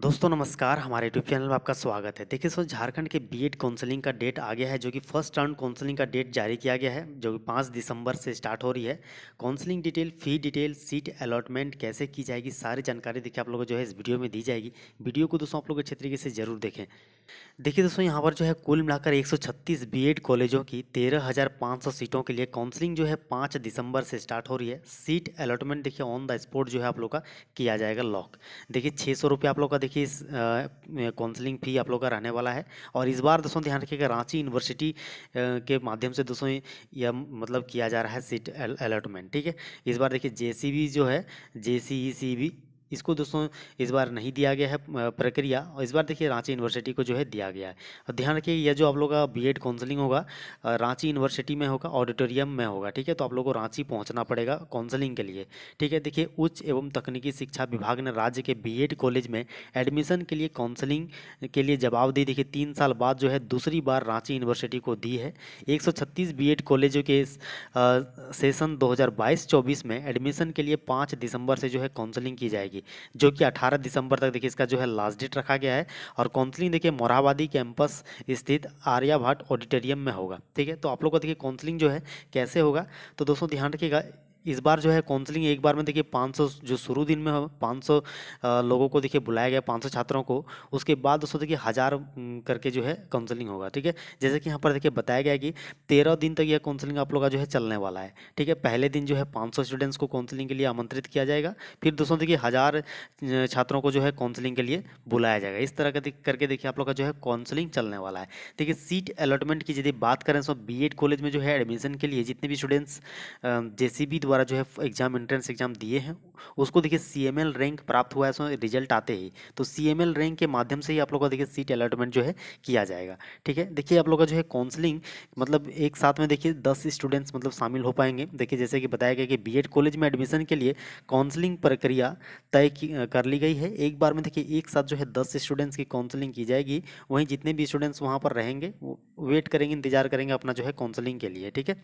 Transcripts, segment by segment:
दोस्तों नमस्कार हमारे यूट्यूब चैनल में आपका स्वागत है देखिए सो झारखंड के बीएड काउंसलिंग का डेट आ गया है जो कि फर्स्ट राउंड काउंसलिंग का डेट जारी किया गया है जो कि पाँच दिसंबर से स्टार्ट हो रही है counselling detail fee detail seat allotment कैसे की जाएगी सारी जानकारी देखिए आप लोगों को जो है इस वीडियो में दी जाएगी वीडियो को दोस्तों आप लोग अच्छे तरीके से जरूर देखें देखिए दोस्तों यहाँ पर जो है कुल मिलाकर एक सौ कॉलेजों की तेरह सीटों के लिए काउंसलिंग जो है पाँच दिसंबर से स्टार्ट हो रही है सीट अलॉटमेंट देखिए ऑन द स्पॉट जो है आप लोग का किया जाएगा लॉक देखिए छः सौ आप लोग का देखिए इस काउंसलिंग फ़ी आप लोग का रहने वाला है और इस बार दोस्तों ध्यान रखिएगा रांची यूनिवर्सिटी के माध्यम से दोस्तों यह मतलब किया जा रहा है सीट अलॉटमेंट ठीक है इस बार देखिए जे जो है जे सी इसको दोस्तों इस बार नहीं दिया गया है प्रक्रिया और इस बार देखिए रांची यूनिवर्सिटी को जो है दिया गया है और ध्यान रखिए यह जो आप लोग का बी एड काउंसलिंग होगा रांची यूनिवर्सिटी में होगा ऑडिटोरियम में होगा ठीक है तो आप लोग को रांची पहुंचना पड़ेगा काउंसलिंग के लिए ठीक है देखिए उच्च एवं तकनीकी शिक्षा विभाग ने राज्य के बी कॉलेज में एडमिशन के लिए काउंसलिंग के लिए जवाब दी देखिए तीन साल बाद जो है दूसरी बार रांची यूनिवर्सिटी को दी है एक सौ कॉलेजों के सेशन दो हज़ार में एडमिशन के लिए पाँच दिसंबर से जो है काउंसलिंग की जाएगी जाएगी जो कि 18 दिसंबर तक देखिए इसका जो है लास्ट डेट रखा गया है और काउंसलिंग देखिए मोराबादी कैंपस स्थित आर्याभट्ट ऑडिटोरियम में होगा ठीक है तो आप लोग को देखिए काउंसलिंग जो है कैसे होगा तो दोस्तों ध्यान रखिएगा इस बार जो है काउंसलिंग एक बार में देखिए 500 जो शुरू दिन में हम 500 लोगों को देखिए बुलाया गया 500 छात्रों को उसके बाद दोस्तों देखिए हज़ार करके जो है काउंसलिंग होगा ठीक है जैसे कि यहाँ पर देखिए बताया गया कि तेरह दिन तक यह काउंसलिंग आप लोग का जो है चलने वाला है ठीक है पहले दिन जो है पाँच स्टूडेंट्स को काउंसलिंग के लिए आमंत्रित किया जाएगा फिर दोस्तों देखिए हज़ार छात्रों को जो है काउंसलिंग के लिए बुलाया जाएगा इस तरह का करके देखिए आप लोग का जो है काउंसलिंग चलने वाला है देखिए सीट अलॉटमेंट की यदि बात करें तो बी कॉलेज में जो है एडमिशन के लिए जितने भी स्टूडेंट्स जे द्वारा द्वारा जो है एग्जाम एंट्रेंस एग्जाम दिए हैं उसको देखिए सी रैंक प्राप्त हुआ है उसमें रिजल्ट आते ही तो सी रैंक के माध्यम से ही आप लोग का देखिए सीट अलॉटमेंट जो है किया जाएगा ठीक है देखिए आप लोग का जो है काउंसलिंग मतलब एक साथ में देखिए दस स्टूडेंट्स मतलब शामिल हो पाएंगे देखिए जैसे कि बताया गया कि बी कॉलेज में एडमिशन के लिए काउंसलिंग प्रक्रिया तय कर ली गई है एक बार में देखिए एक साथ जो है दस स्टूडेंट्स की काउंसलिंग की जाएगी वहीं जितने भी स्टूडेंट्स वहाँ पर रहेंगे वेट करेंगे इंतजार करेंगे अपना जो है काउंसलिंग के लिए ठीक है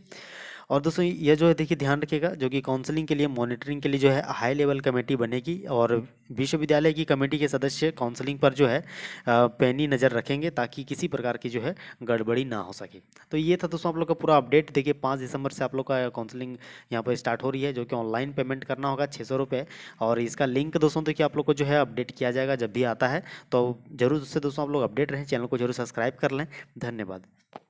और दोस्तों ये जो है देखिए ध्यान रखिएगा जो कि काउंसलिंग के लिए मॉनिटरिंग के लिए जो है हाई लेवल कमेटी बनेगी और विश्वविद्यालय की कमेटी के सदस्य काउंसलिंग पर जो है पैनी नज़र रखेंगे ताकि किसी प्रकार की जो है गड़बड़ी ना हो सके तो ये था दोस्तों आप लोग का पूरा अपडेट देखिए पाँच दिसंबर से आप लोग का काउंसलिंग यहाँ पर स्टार्ट हो रही है जो कि ऑनलाइन पेमेंट करना होगा छः सौ रुपये और इसका लिंक दोस्तों देखिए आप लोग को जो है अपडेट किया जाएगा जब भी आता है तो जरूर उससे दोस्तों आप लोग अपडेट रहें चैनल को जरूर सब्सक्राइब कर लें धन्यवाद